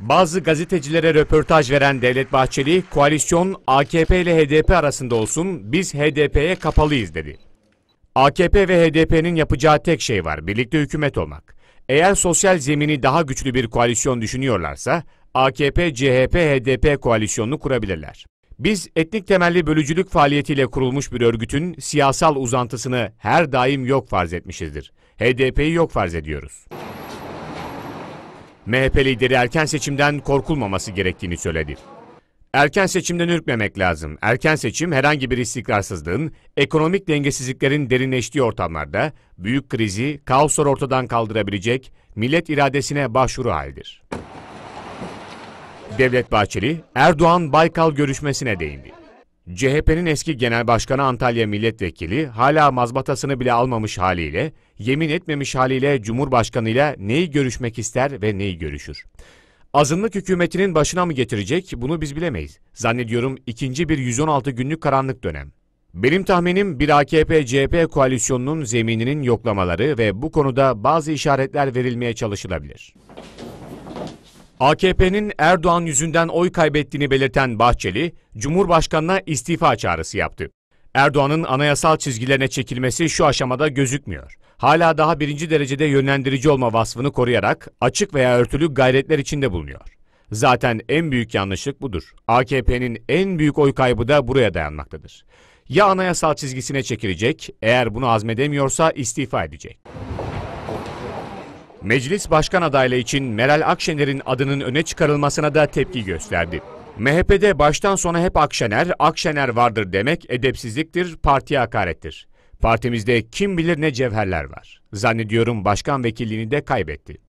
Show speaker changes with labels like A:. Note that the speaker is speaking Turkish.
A: Bazı gazetecilere röportaj veren Devlet Bahçeli, koalisyon AKP ile HDP arasında olsun, biz HDP'ye kapalıyız dedi. AKP ve HDP'nin yapacağı tek şey var, birlikte hükümet olmak. Eğer sosyal zemini daha güçlü bir koalisyon düşünüyorlarsa, AKP-CHP-HDP koalisyonunu kurabilirler. Biz etnik temelli bölücülük faaliyetiyle kurulmuş bir örgütün siyasal uzantısını her daim yok farz etmişizdir. HDP'yi yok farz ediyoruz. MHP lideri erken seçimden korkulmaması gerektiğini söyledi. Erken seçimden ürkmemek lazım. Erken seçim herhangi bir istikrarsızlığın, ekonomik dengesizliklerin derinleştiği ortamlarda büyük krizi, kaosları ortadan kaldırabilecek millet iradesine başvuru halidir. Devlet Bahçeli, Erdoğan-Baykal görüşmesine değindi. CHP'nin eski genel başkanı Antalya milletvekili hala mazbatasını bile almamış haliyle, yemin etmemiş haliyle Cumhurbaşkanıyla neyi görüşmek ister ve neyi görüşür? Azınlık hükümetinin başına mı getirecek bunu biz bilemeyiz. Zannediyorum ikinci bir 116 günlük karanlık dönem. Benim tahminim bir AKP-CHP koalisyonunun zemininin yoklamaları ve bu konuda bazı işaretler verilmeye çalışılabilir. AKP'nin Erdoğan yüzünden oy kaybettiğini belirten Bahçeli, Cumhurbaşkanı'na istifa çağrısı yaptı. Erdoğan'ın anayasal çizgilerine çekilmesi şu aşamada gözükmüyor. Hala daha birinci derecede yönlendirici olma vasfını koruyarak açık veya örtülü gayretler içinde bulunuyor. Zaten en büyük yanlışlık budur. AKP'nin en büyük oy kaybı da buraya dayanmaktadır. Ya anayasal çizgisine çekilecek, eğer bunu azmedemiyorsa istifa edecek. Meclis başkan adaylığı için Meral Akşener'in adının öne çıkarılmasına da tepki gösterdi. MHP'de baştan sona hep Akşener, Akşener vardır demek edepsizliktir, partiye hakarettir. Partimizde kim bilir ne cevherler var. Zannediyorum başkan vekilliğini de kaybetti.